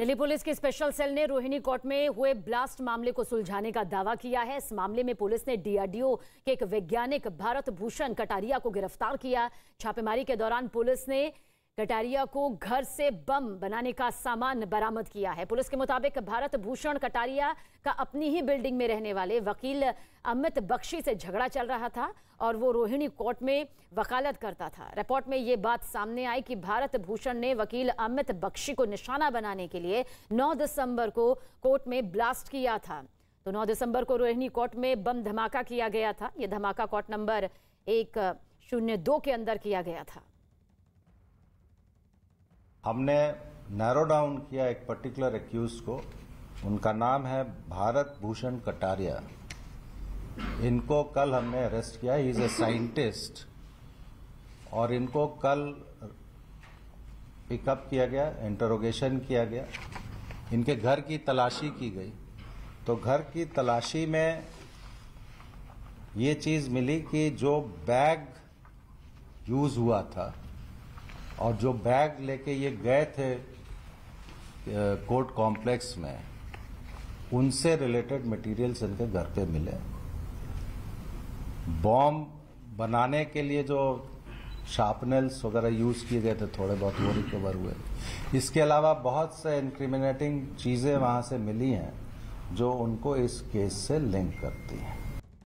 Delhi police की special cell ने Rohini court में हुए ब्लास्ट मामले को सुलझाने का दावा किया है इस मामले में पुलिस ने डीआरडीओ के एक वैज्ञानिक भारत भूषण कटारिया को गिरफ्तार किया छापेमारी के दौरान पुलिस ने कटारिया को घर से बम बनाने का सामान बरामद किया है पुलिस के मुताबिक भारत भूषण कटारिया का अपनी ही बिल्डिंग में रहने वाले वकील अमित बख्शी से झगड़ा चल रहा था और वो रोहिणी कोर्ट में वकालत करता था रिपोर्ट में ये बात सामने आई कि भारत भूषण ने वकील अमित बख्शी को निशाना बनाने के लिए 9 दिसंबर को कोर्ट में ब्लास्ट किया था तो नौ दिसंबर को रोहिणी कोर्ट में बम धमाका किया गया था यह धमाका कोर्ट नंबर एक शून्य दो के अंदर किया गया था हमने नैरो डाउन किया एक पर्टिकुलर एक्यूज को उनका नाम है भारत भूषण कटारिया इनको कल हमने अरेस्ट किया इज ए साइंटिस्ट और इनको कल पिकअप किया गया इंटरोगेशन किया गया इनके घर की तलाशी की गई तो घर की तलाशी में ये चीज़ मिली कि जो बैग यूज़ हुआ था और जो बैग लेके ये गए थे कोर्ट कॉम्प्लेक्स में उनसे रिलेटेड मटेरियल्स इनके घर पे मिले बॉम्ब बनाने के लिए जो शार्पनल्स वगैरह यूज़ किए गए थे थोड़े बहुत वो रिकवर हुए इसके अलावा बहुत से इंक्रिमिनेटिंग चीज़ें वहाँ से मिली हैं जो उनको इस केस से लिंक करती हैं